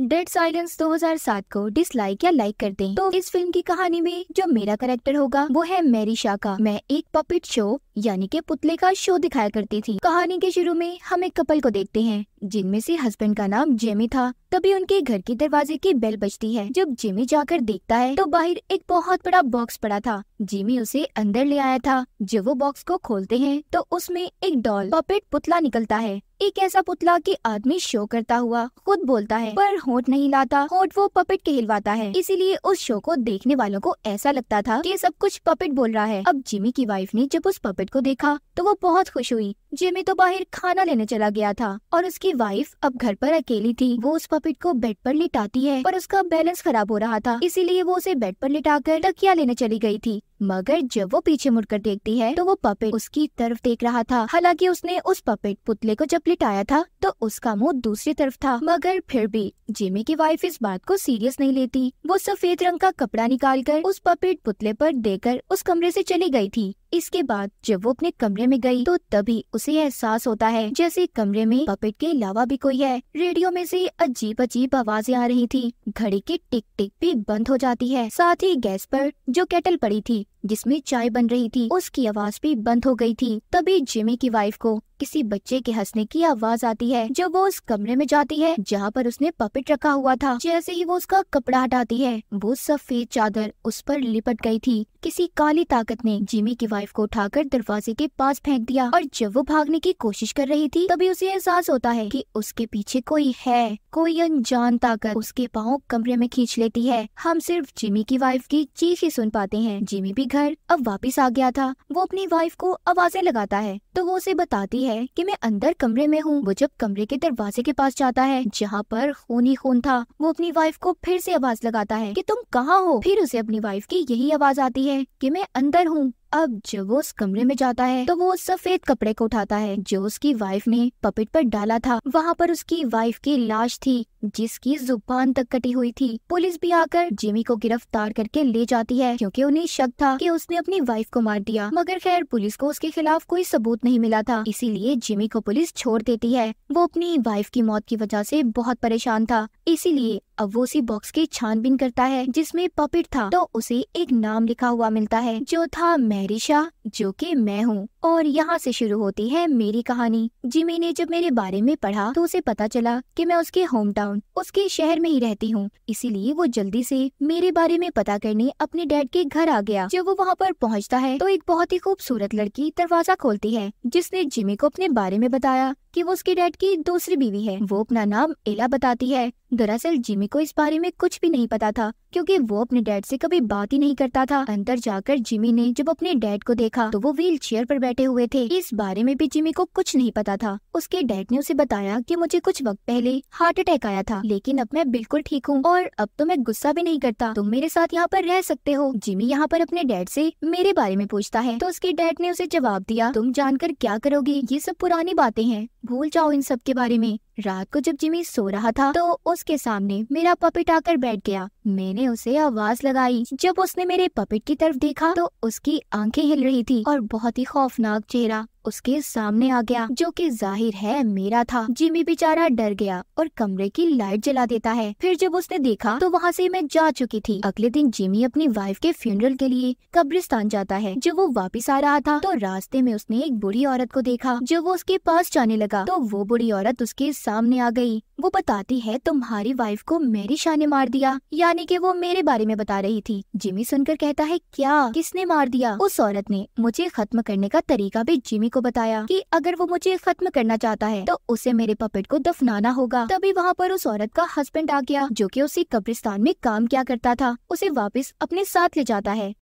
Dead silence 2007 को dislike या like कर दें तो इस फिल्म की कहानी में जो मेरा करेक्टर होगा वो है मेरी शाह का मैं एक पपिट शो यानी के पुतले का शो दिखाया करती थी कहानी के शुरू में हम एक कपल को देखते हैं जिनमें से हस्बैंड का नाम जेमी था तभी उनके घर के दरवाजे की बेल बजती है जब जेमी जाकर देखता है तो बाहर एक बहुत बड़ा बॉक्स पड़ा था जेमी उसे अंदर ले आया था जब वो बॉक्स को खोलते हैं तो उसमें एक डॉल पपेट पुतला निकलता है एक ऐसा पुतला कि आदमी शो करता हुआ खुद बोलता है पर होठ नहीं लाता होठ वो पपेट कहलवाता है इसीलिए उस शो को देखने वालों को ऐसा लगता था कि सब कुछ पपेट बोल रहा है अब जिमी की वाइफ ने जब उस पपेट को देखा तो वो बहुत खुश हुई जिमी तो बाहर खाना लेने चला गया था और उसकी वाइफ अब घर पर अकेली थी वो उस पपिट को बेड पर लिटाती है पर उसका बैलेंस खराब हो रहा था इसीलिए वो उसे बेड पर लिटाकर तकिया लेने चली गई थी मगर जब वो पीछे मुड़कर देखती है तो वो पपेट उसकी तरफ देख रहा था हालांकि उसने उस पपेट पुतले को जब लिटाया था तो उसका मुंह दूसरी तरफ था मगर फिर भी जिमी की वाइफ इस बात को सीरियस नहीं लेती वो सफेद रंग का कपड़ा निकालकर उस पपेट पुतले पर देकर उस कमरे से चली गई थी इसके बाद जब वो अपने कमरे में गई तो तभी उसे एहसास होता है जैसे कमरे में पपेट के अलावा भी कोई है रेडियो में से अजीब अजीब आवाजें आ रही थी घड़ी की टिक टिक भी बंद हो जाती है साथ ही गैस पर जो केटल पड़ी थी जिसमें चाय बन रही थी उसकी आवाज भी बंद हो गई थी तभी जिमी की वाइफ को किसी बच्चे के हंसने की आवाज आती है जब वो उस कमरे में जाती है जहाँ पर उसने पपेट रखा हुआ था जैसे ही वो उसका कपड़ा हटाती है वो सफेद चादर उस पर लिपट गई थी किसी काली ताकत ने जिमी की वाइफ को उठाकर दरवाजे के पास फेंक दिया और जब वो भागने की कोशिश कर रही थी तभी उसे एहसास होता है कि उसके पीछे कोई है कोई अनजान ताकत उसके पाँव कमरे में खींच लेती है हम सिर्फ जिमी की वाइफ की चीख ही सुन पाते हैं जिमी भी घर अब वापिस आ गया था वो अपनी वाइफ को आवाजें लगाता है तो वो उसे बताती है है कि मैं अंदर कमरे में हूँ वो जब कमरे के दरवाजे के पास जाता है जहाँ पर खून ही खून था वो अपनी वाइफ को फिर से आवाज लगाता है कि तुम कहाँ हो फिर उसे अपनी वाइफ की यही आवाज आती है कि मैं अंदर हूँ अब जब वो उस कमरे में जाता है तो वो उस सफेद कपड़े को उठाता है जो उसकी वाइफ ने पपेट पर डाला था वहाँ पर उसकी वाइफ की लाश थी जिसकी जुबान तक कटी हुई थी पुलिस भी आकर जिमी को गिरफ्तार करके ले जाती है क्योंकि उन्हें शक था कि उसने अपनी वाइफ को मार दिया मगर खैर पुलिस को उसके खिलाफ कोई सबूत नहीं मिला था इसीलिए जिमी को पुलिस छोड़ देती है वो अपनी वाइफ की मौत की वजह से बहुत परेशान था इसीलिए अब वो उसी बॉक्स की छानबीन करता है जिसमें पपिट था तो उसे एक नाम लिखा हुआ मिलता है जो था मैरी शाह जो कि मैं हूँ और यहाँ से शुरू होती है मेरी कहानी जिमी ने जब मेरे बारे में पढ़ा तो उसे पता चला कि मैं उसके होम टाउन उसके शहर में ही रहती हूँ इसीलिए वो जल्दी से मेरे बारे में पता करने अपने डैड के घर आ गया जब वो वहाँ पर पहुँचता है तो एक बहुत ही खूबसूरत लड़की दरवाजा खोलती है जिसने जिमी को अपने बारे में बताया कि वो उसके डैड की दूसरी बीवी है वो अपना नाम एला बताती है दरअसल जिमी को इस बारे में कुछ भी नहीं पता था क्योंकि वो अपने डैड से कभी बात ही नहीं करता था अंदर जाकर जिमी ने जब अपने डैड को देखा तो वो व्हील चेयर पर बैठे हुए थे इस बारे में भी जिमी को कुछ नहीं पता था उसके डैड ने उसे बताया कि मुझे कुछ वक्त पहले हार्ट अटैक आया था लेकिन अब मैं बिल्कुल ठीक हूँ और अब तो मैं गुस्सा भी नहीं करता तुम मेरे साथ यहाँ पर रह सकते हो जिमी यहाँ पर अपने डैड से मेरे बारे में पूछता है तो उसके डैड ने उसे जवाब दिया तुम जानकर क्या करोगी ये सब पुरानी बातें हैं भूल जाओ इन सब के बारे में रात को जब जिमी सो रहा था तो उसके सामने मेरा पपेट आकर बैठ गया मैंने उसे आवाज लगाई जब उसने मेरे पपेट की तरफ देखा तो उसकी आंखें हिल रही थी और बहुत ही खौफनाक चेहरा उसके सामने आ गया जो कि जाहिर है मेरा था जिमी बेचारा डर गया और कमरे की लाइट जला देता है फिर जब उसने देखा तो वहाँ से मैं जा चुकी थी अगले दिन जिमी अपनी वाइफ के फ्यूनरल के लिए कब्रिस्तान जाता है जब वो वापस आ रहा था तो रास्ते में उसने एक बुरी औरत को देखा जब वो उसके पास जाने लगा तो वो बुरी औरत उसके सामने आ गयी वो बताती है तुम्हारी वाइफ को मेरी शाह ने मार दिया यानी की वो मेरे बारे में बता रही थी जिमी सुनकर कहता है क्या किसने मार दिया उस औरत ने मुझे खत्म करने का तरीका भी जिमी को को बताया कि अगर वो मुझे खत्म करना चाहता है तो उसे मेरे पपेट को दफनाना होगा तभी वहाँ पर उस औरत का हस्बैंड आ गया जो कि उसी कब्रिस्तान में काम क्या करता था उसे वापस अपने साथ ले जाता है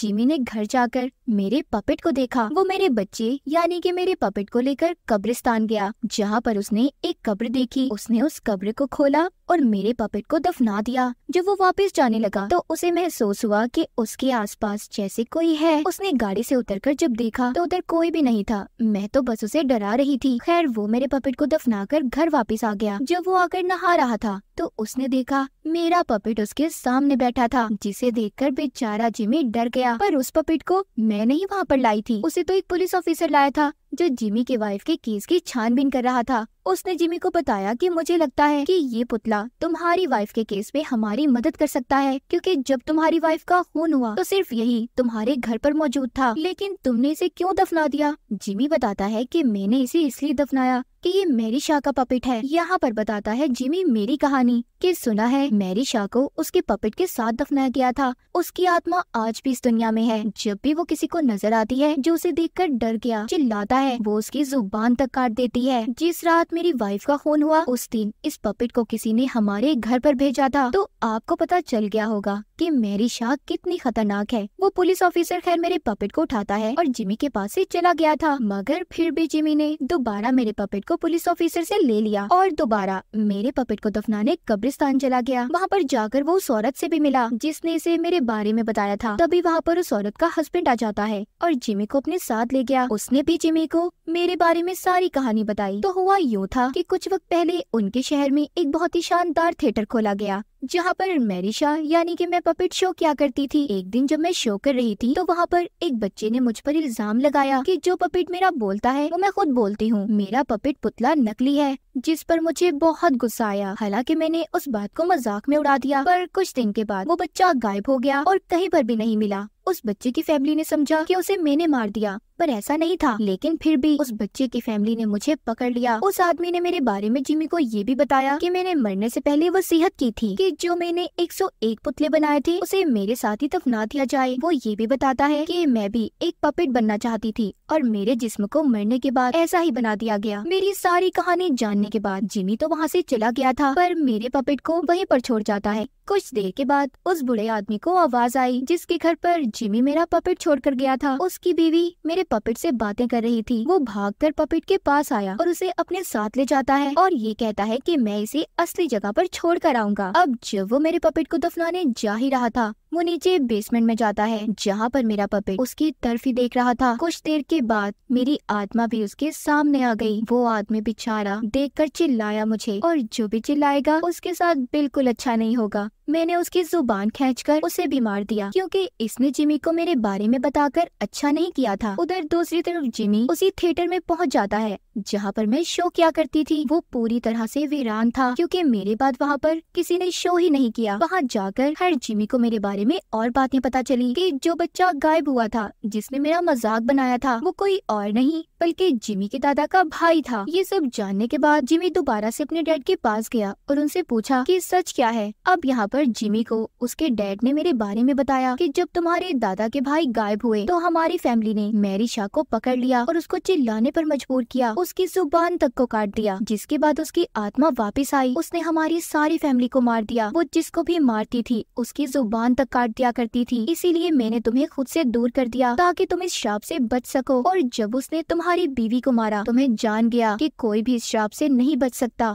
जिमी ने घर जाकर मेरे पपेट को देखा वो मेरे बच्चे यानी कि मेरे पपेट को लेकर कब्रिस्तान गया जहाँ पर उसने एक कब्र देखी उसने उस कब्र को खोला और मेरे पपेट को दफना दिया जब वो वापस जाने लगा तो उसे महसूस हुआ कि उसके आसपास जैसे कोई है उसने गाड़ी से उतरकर जब देखा तो उधर कोई भी नहीं था मैं तो बस उसे डरा रही थी खैर वो मेरे पपेट को दफना कर घर वापस आ गया जब वो आकर नहा रहा था तो उसने देखा मेरा पपेट उसके सामने बैठा था जिसे कर बेचारा जिमी डर गया पर उस पपेट को मैं नहीं वहाँ पर लाई थी उसे तो एक पुलिस ऑफिसर लाया था जो जिमी के वाइफ के केस की छानबीन कर रहा था उसने जिमी को बताया कि मुझे लगता है कि ये पुतला तुम्हारी वाइफ के केस में हमारी मदद कर सकता है क्योंकि जब तुम्हारी वाइफ का खून हुआ तो सिर्फ यही तुम्हारे घर पर मौजूद था लेकिन तुमने इसे क्यों दफना दिया जिमी बताता है कि मैंने इसे इसलिए दफनाया कि ये मेरी शाह का पपेट है यहाँ पर बताता है जिमी मेरी कहानी कि सुना है मेरी शाह को उसके पपेट के साथ दफनाया गया था उसकी आत्मा आज भी इस दुनिया में है जब भी वो किसी को नजर आती है जो उसे देखकर डर गया चिल्लाता है वो उसकी जुबान तक काट देती है जिस रात मेरी वाइफ का खून हुआ उस दिन इस पपेट को किसी ने हमारे घर पर भेजा था तो आपको पता चल गया होगा कि मेरी शाह कितनी खतरनाक है वो पुलिस ऑफिसर खैर मेरे पपेट को उठाता है और जिमी के पास से चला गया था मगर फिर भी जिमी ने दोबारा मेरे पपेट को पुलिस ऑफिसर से ले लिया और दोबारा मेरे पपेट को दफनाने कब्रिस्तान चला गया वहाँ पर जाकर वो उस औरत से भी मिला जिसने इसे मेरे बारे में बताया था तभी वहाँ पर उस औरत का हस्बैंड आ जाता है और जिमी को अपने साथ ले गया उसने भी जिमी को मेरे बारे में सारी कहानी बताई तो हुआ यूँ था कि कुछ वक्त पहले उनके शहर में एक बहुत ही शानदार थिएटर खोला गया जहाँ पर मैरिशा शाह यानी कि मैं पपेट शो क्या करती थी एक दिन जब मैं शो कर रही थी तो वहाँ पर एक बच्चे ने मुझ पर इल्जाम लगाया कि जो पपेट मेरा बोलता है वो मैं खुद बोलती हूँ मेरा पपेट पुतला नकली है जिस पर मुझे बहुत गुस्सा आया हालांकि मैंने उस बात को मजाक में उड़ा दिया पर कुछ दिन के बाद वो बच्चा गायब हो गया और कहीं पर भी नहीं मिला उस बच्चे की फैमिली ने समझा कि उसे मैंने मार दिया पर ऐसा नहीं था लेकिन फिर भी उस बच्चे की फैमिली ने मुझे पकड़ लिया उस आदमी ने मेरे बारे में जिमी को ये भी बताया कि मैंने मरने से पहले वो सेहत की थी कि जो मैंने 101 पुतले बनाए थे उसे मेरे साथ ही दफना दिया जाए वो ये भी बताता है कि मैं भी एक पपेट बनना चाहती थी और मेरे जिस्म को मरने के बाद ऐसा ही बना दिया गया मेरी सारी कहानी जानने के बाद जिमी तो वहाँ ऐसी चला गया था पर मेरे पपेट को वही पर छोड़ जाता है कुछ देर के बाद उस बुढ़े आदमी को आवाज आई जिसके घर पर जिमी मेरा पपेट छोड़ कर गया था उसकी बीवी मेरे पपेट से बातें कर रही थी वो भागकर पपेट के पास आया और उसे अपने साथ ले जाता है और ये कहता है कि मैं इसे असली जगह पर छोड़ कर आऊंगा अब जब वो मेरे पपेट को दफनाने जा ही रहा था वो नीचे बेसमेंट में जाता है जहाँ पर मेरा पपे उसकी तरफ ही देख रहा था कुछ देर के बाद मेरी आत्मा भी उसके सामने आ गई वो आदमी बिचारा देखकर चिल्लाया मुझे और जो भी चिल्लाएगा उसके साथ बिल्कुल अच्छा नहीं होगा मैंने उसकी जुबान खींचकर उसे भी मार दिया क्योंकि इसने जिमी को मेरे बारे में बताकर अच्छा नहीं किया था उधर दूसरी तरफ जिमी उसी थिएटर में पहुंच जाता है जहाँ पर मैं शो किया करती थी वो पूरी तरह से वीरान था क्योंकि मेरे बाद वहाँ पर किसी ने शो ही नहीं किया वहाँ जाकर हर जिमी को मेरे बारे बारे में और बातें पता चली कि जो बच्चा गायब हुआ था जिसने मेरा मजाक बनाया था वो कोई और नहीं बल्कि जिमी के दादा का भाई था ये सब जानने के बाद जिमी दोबारा से अपने डैड के पास गया और उनसे पूछा कि सच क्या है अब यहाँ पर जिमी को उसके डैड ने मेरे बारे में बताया कि जब तुम्हारे दादा के भाई गायब हुए तो हमारी फैमिली ने मैरी शाह को पकड़ लिया और उसको चिल्लाने पर मजबूर किया उसकी जुबान तक को काट दिया जिसके बाद उसकी आत्मा वापिस आई उसने हमारी सारी फैमिली को मार दिया वो जिसको भी मारती थी उसकी जुबान तक तक काट दिया करती थी इसीलिए मैंने तुम्हें खुद से दूर कर दिया ताकि तुम इस श्राप से बच सको और जब उसने तुम्हारी बीवी को मारा तुम्हें जान गया कि कोई भी इस श्राप से नहीं बच सकता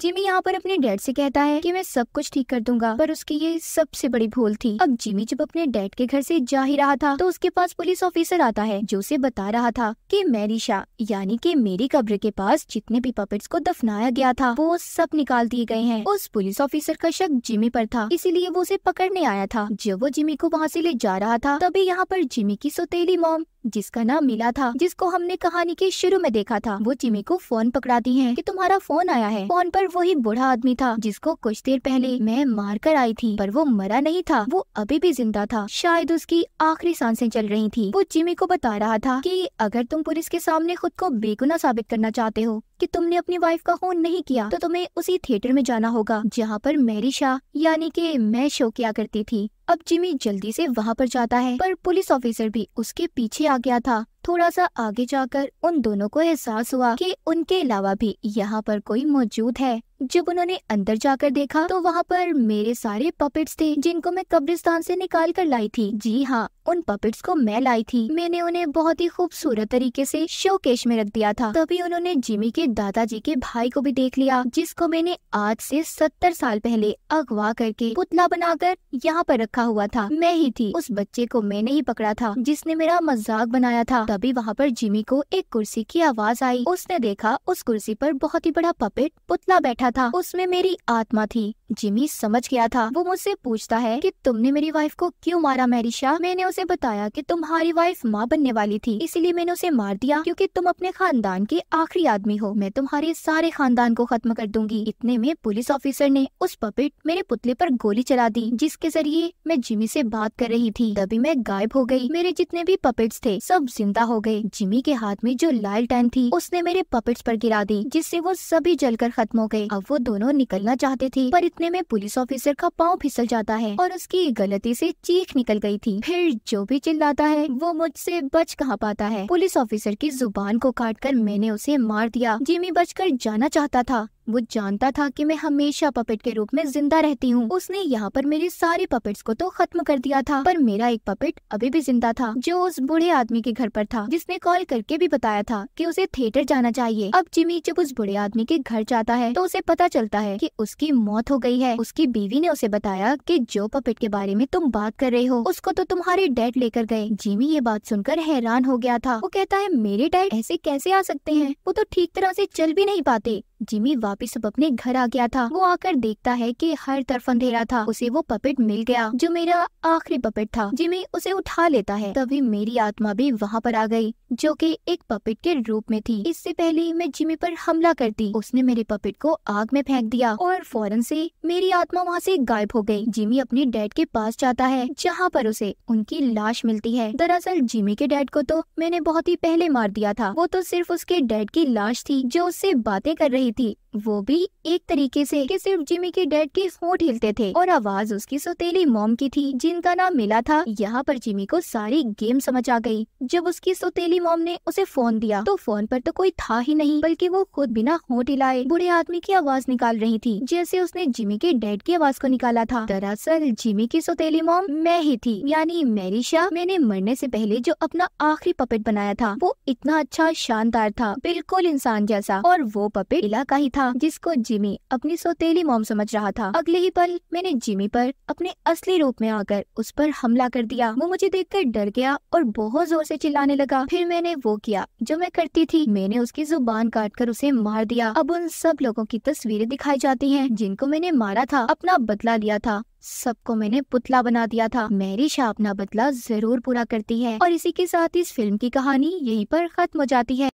जिमी यहाँ पर अपने डैड से कहता है कि मैं सब कुछ ठीक कर दूंगा पर उसकी ये सबसे बड़ी भूल थी अब जिमी जब अपने डैड के घर से जा ही रहा था तो उसके पास पुलिस ऑफिसर आता है जो उसे बता रहा था कि शाह यानी कि मेरी कब्र के पास जितने भी पपेट्स को दफनाया गया था वो सब निकाल दिए गए हैं उस पुलिस ऑफिसर का शक जिमी आरोप था इसीलिए वो उसे पकड़ने आया था जब वो जिमी को वहाँ ऐसी ले जा रहा था तभी यहाँ पर जिमी की सोतेली मोम जिसका नाम मिला था जिसको हमने कहानी के शुरू में देखा था वो चिमी को फोन पकड़ाती है कि तुम्हारा फोन आया है फोन पर वही बूढ़ा आदमी था जिसको कुछ देर पहले मैं मार कर आई थी पर वो मरा नहीं था वो अभी भी जिंदा था शायद उसकी आखिरी सांसें चल रही थी वो चिमी को बता रहा था कि अगर तुम पुलिस के सामने खुद को बेगुना साबित करना चाहते हो कि तुमने अपनी वाइफ का खून नहीं किया तो तुम्हें उसी थिएटर में जाना होगा जहाँ पर मेरी शाह यानी कि मैं शो किया करती थी अब जिमी जल्दी से वहाँ पर जाता है पर पुलिस ऑफिसर भी उसके पीछे आ गया था थोड़ा सा आगे जाकर उन दोनों को एहसास हुआ कि उनके अलावा भी यहाँ पर कोई मौजूद है जब उन्होंने अंदर जाकर देखा तो वहाँ पर मेरे सारे पपेट्स थे जिनको मैं कब्रिस्तान से निकाल कर लाई थी जी हाँ उन पपेट्स को मैं लाई थी मैंने उन्हें बहुत ही खूबसूरत तरीके से शोकेश में रख दिया था तभी उन्होंने जिमी के दादाजी के भाई को भी देख लिया जिसको मैंने आज से सत्तर साल पहले अगवा करके पुतला बनाकर यहाँ पर रखा हुआ था मैं ही थी उस बच्चे को मैंने ही पकड़ा था जिसने मेरा मजाक बनाया था तभी वहाँ पर जिमी को एक कुर्सी की आवाज आई उसने देखा उस कुर्सी पर बहुत ही बड़ा पपेट पुतला बैठा बैठा था उसमें मेरी आत्मा थी जिमी समझ गया था वो मुझसे पूछता है कि तुमने मेरी वाइफ को क्यों मारा मैरिशा मैंने उसे बताया कि तुम्हारी वाइफ माँ बनने वाली थी इसलिए मैंने उसे मार दिया क्योंकि तुम अपने खानदान के आखिरी आदमी हो मैं तुम्हारे सारे खानदान को खत्म कर दूंगी इतने में पुलिस ऑफिसर ने उस पपेट मेरे पुतले पर गोली चला दी जिसके जरिए मैं जिमी से बात कर रही थी तभी मैं गायब हो गयी मेरे जितने भी पपेट्स थे सब जिंदा हो गए जिमी के हाथ में जो लाल टैन थी उसने मेरे पपेट्स पर गिरा दी जिससे वो सभी जलकर खत्म हो गए अब वो दोनों निकलना चाहते थे पर इतने में पुलिस ऑफिसर का पाँव फिसल जाता है और उसकी गलती से चीख निकल गई थी फिर जो भी चिल्लाता है वो मुझसे बच कहाँ पाता है पुलिस ऑफिसर की जुबान को काट कर मैंने उसे मार दिया जिमी बचकर जाना चाहता था वो जानता था कि मैं हमेशा पपेट के रूप में जिंदा रहती हूँ उसने यहाँ पर मेरे सारे पपेट्स को तो खत्म कर दिया था पर मेरा एक पपेट अभी भी जिंदा था जो उस बूढ़े आदमी के घर पर था जिसने कॉल करके भी बताया था कि उसे थिएटर जाना चाहिए अब जिमी जब उस बूढ़े आदमी के घर जाता है तो उसे पता चलता है की उसकी मौत हो गयी है उसकी बीवी ने उसे बताया की जो पपेट के बारे में तुम बात कर रहे हो उसको तो तुम्हारे डैड लेकर गए जिमी ये बात सुनकर हैरान हो गया था वो कहता है मेरे डैड ऐसे कैसे आ सकते हैं वो तो ठीक तरह ऐसी चल भी नहीं पाते जिमी वापस अब अपने घर आ गया था वो आकर देखता है कि हर तरफ अंधेरा था उसे वो पपेट मिल गया जो मेरा आखिरी पपेट था जिमी उसे उठा लेता है तभी मेरी आत्मा भी वहाँ पर आ गई जो कि एक पपेट के रूप में थी इससे पहले मैं जिमी पर हमला करती उसने मेरे पपेट को आग में फेंक दिया और फौरन से मेरी आत्मा वहाँ से गायब हो गई जिमी अपने डैड के पास जाता है जहाँ पर उसे उनकी लाश मिलती है दरअसल जिमी के डैड को तो मैंने बहुत ही पहले मार दिया था वो तो सिर्फ उसके डैड की लाश थी जो उससे बातें कर रही 地，वो भी एक तरीके से कि सिर्फ जिमी के डैड के होठ हिलते थे और आवाज उसकी सोतेली मॉम की थी जिनका नाम मिला था यहाँ पर जिमी को सारी गेम समझ आ गई जब उसकी सोतेली मॉम ने उसे फोन दिया तो फोन पर तो कोई था ही नहीं बल्कि वो खुद बिना होठ हिलाए बुढ़े आदमी की आवाज निकाल रही थी जैसे उसने जिमी के डैड की आवाज को निकाला था दरअसल जिमी की सोतेली मॉम मैं ही थी यानी मेरी शाह मैंने मरने से पहले जो अपना आखिरी पपेट बनाया था वो इतना अच्छा शानदार था बिल्कुल इंसान जैसा और वो पपेट इलाका ही था था हाँ। जिसको जिमी अपनी सोतेली मोम समझ रहा था अगले ही पल मैंने जिमी पर अपने असली रूप में आकर उस पर हमला कर दिया वो मुझे देखकर डर गया और बहुत जोर से चिल्लाने लगा फिर मैंने वो किया जो मैं करती थी मैंने उसकी जुबान काट कर उसे मार दिया अब उन सब लोगों की तस्वीरें दिखाई जाती है जिनको मैंने मारा था अपना बदला लिया था सबको मैंने पुतला बना दिया था मेरी शाह अपना बदला जरूर पूरा करती है और इसी के साथ इस फिल्म की कहानी यहीं पर खत्म हो जाती है